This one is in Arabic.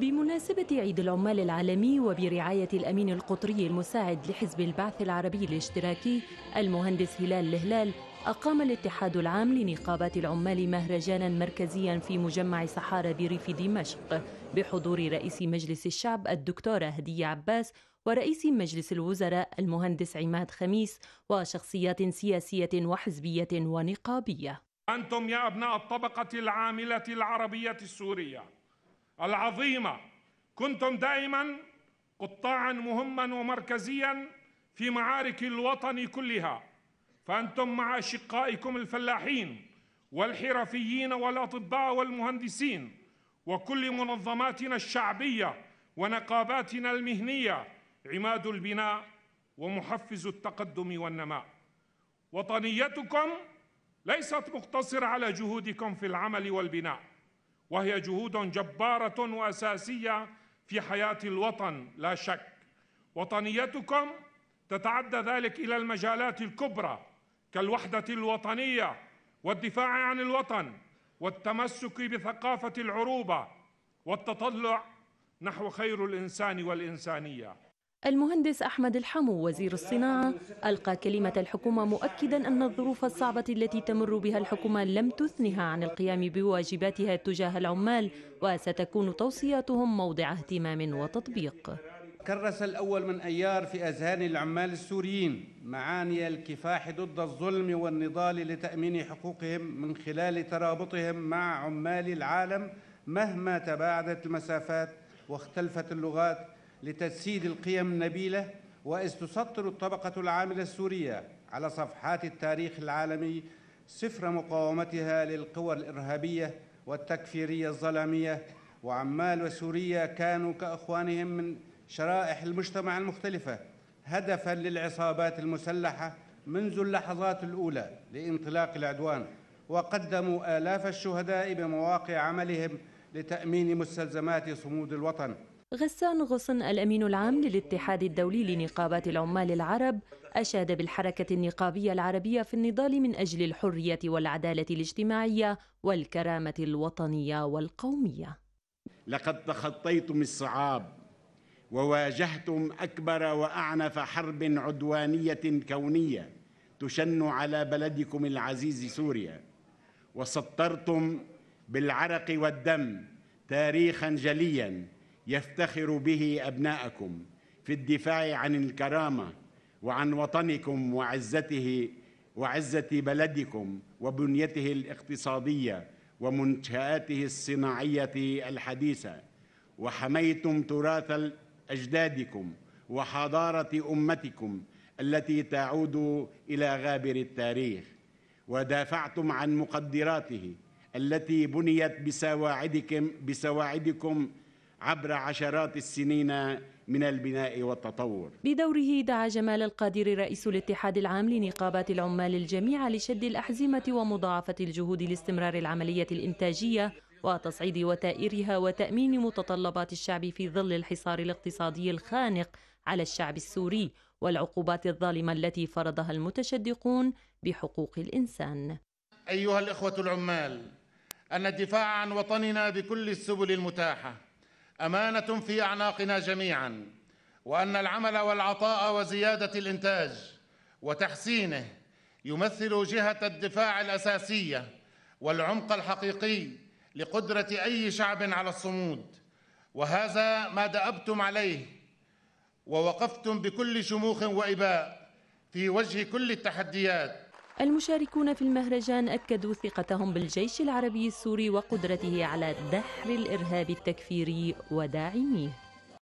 بمناسبة عيد العمال العالمي وبرعاية الأمين القطري المساعد لحزب البعث العربي الاشتراكي المهندس هلال الهلال أقام الاتحاد العام لنقابات العمال مهرجانا مركزيا في مجمع صحارى بريف دمشق بحضور رئيس مجلس الشعب الدكتورة هدية عباس ورئيس مجلس الوزراء المهندس عماد خميس وشخصيات سياسية وحزبية ونقابية أنتم يا أبناء الطبقة العاملة العربية السورية العظيمه كنتم دائما قطاعا مهما ومركزيا في معارك الوطن كلها فانتم مع اشقائكم الفلاحين والحرفيين والاطباء والمهندسين وكل منظماتنا الشعبيه ونقاباتنا المهنيه عماد البناء ومحفز التقدم والنماء وطنيتكم ليست مقتصره على جهودكم في العمل والبناء وهي جهود جبارة وأساسية في حياة الوطن لا شك وطنيتكم تتعدى ذلك إلى المجالات الكبرى كالوحدة الوطنية والدفاع عن الوطن والتمسك بثقافة العروبة والتطلع نحو خير الإنسان والإنسانية المهندس أحمد الحمو وزير الصناعة ألقى كلمة الحكومة مؤكدا أن الظروف الصعبة التي تمر بها الحكومة لم تثنها عن القيام بواجباتها تجاه العمال وستكون توصياتهم موضع اهتمام وتطبيق كرس الأول من أيار في أذهان العمال السوريين معاني الكفاح ضد الظلم والنضال لتأمين حقوقهم من خلال ترابطهم مع عمال العالم مهما تباعدت المسافات واختلفت اللغات لتجسيد القيم النبيلة وإذ تسطر الطبقة العاملة السورية على صفحات التاريخ العالمي سفر مقاومتها للقوى الإرهابية والتكفيرية الظلامية وعمال وسوريا كانوا كأخوانهم من شرائح المجتمع المختلفة هدفاً للعصابات المسلحة منذ اللحظات الأولى لانطلاق العدوان وقدموا آلاف الشهداء بمواقع عملهم لتأمين مستلزمات صمود الوطن غسان غصن الأمين العام للاتحاد الدولي لنقابات العمال العرب أشاد بالحركة النقابية العربية في النضال من أجل الحرية والعدالة الاجتماعية والكرامة الوطنية والقومية لقد تخطيتم الصعاب وواجهتم أكبر وأعنف حرب عدوانية كونية تشن على بلدكم العزيز سوريا وسطرتم بالعرق والدم تاريخا جليا يفتخر به ابناءكم في الدفاع عن الكرامه وعن وطنكم وعزته وعزه بلدكم وبنيته الاقتصاديه ومنشاته الصناعيه الحديثه وحميتم تراث اجدادكم وحضاره امتكم التي تعود الى غابر التاريخ ودافعتم عن مقدراته التي بنيت بسواعدكم بسواعدكم عبر عشرات السنين من البناء والتطور بدوره دعا جمال القادر رئيس الاتحاد العام لنقابات العمال الجميع لشد الأحزمة ومضاعفة الجهود لاستمرار العملية الإنتاجية وتصعيد وتائرها وتأمين متطلبات الشعب في ظل الحصار الاقتصادي الخانق على الشعب السوري والعقوبات الظالمة التي فرضها المتشدقون بحقوق الإنسان أيها الإخوة العمال أن الدفاع عن وطننا بكل السبل المتاحة أمانة في أعناقنا جميعاً وأن العمل والعطاء وزيادة الإنتاج وتحسينه يمثل جهة الدفاع الأساسية والعمق الحقيقي لقدرة أي شعب على الصمود وهذا ما دأبتم عليه ووقفتم بكل شموخ وإباء في وجه كل التحديات المشاركون في المهرجان أكدوا ثقتهم بالجيش العربي السوري وقدرته على دحر الإرهاب التكفيري وداعميه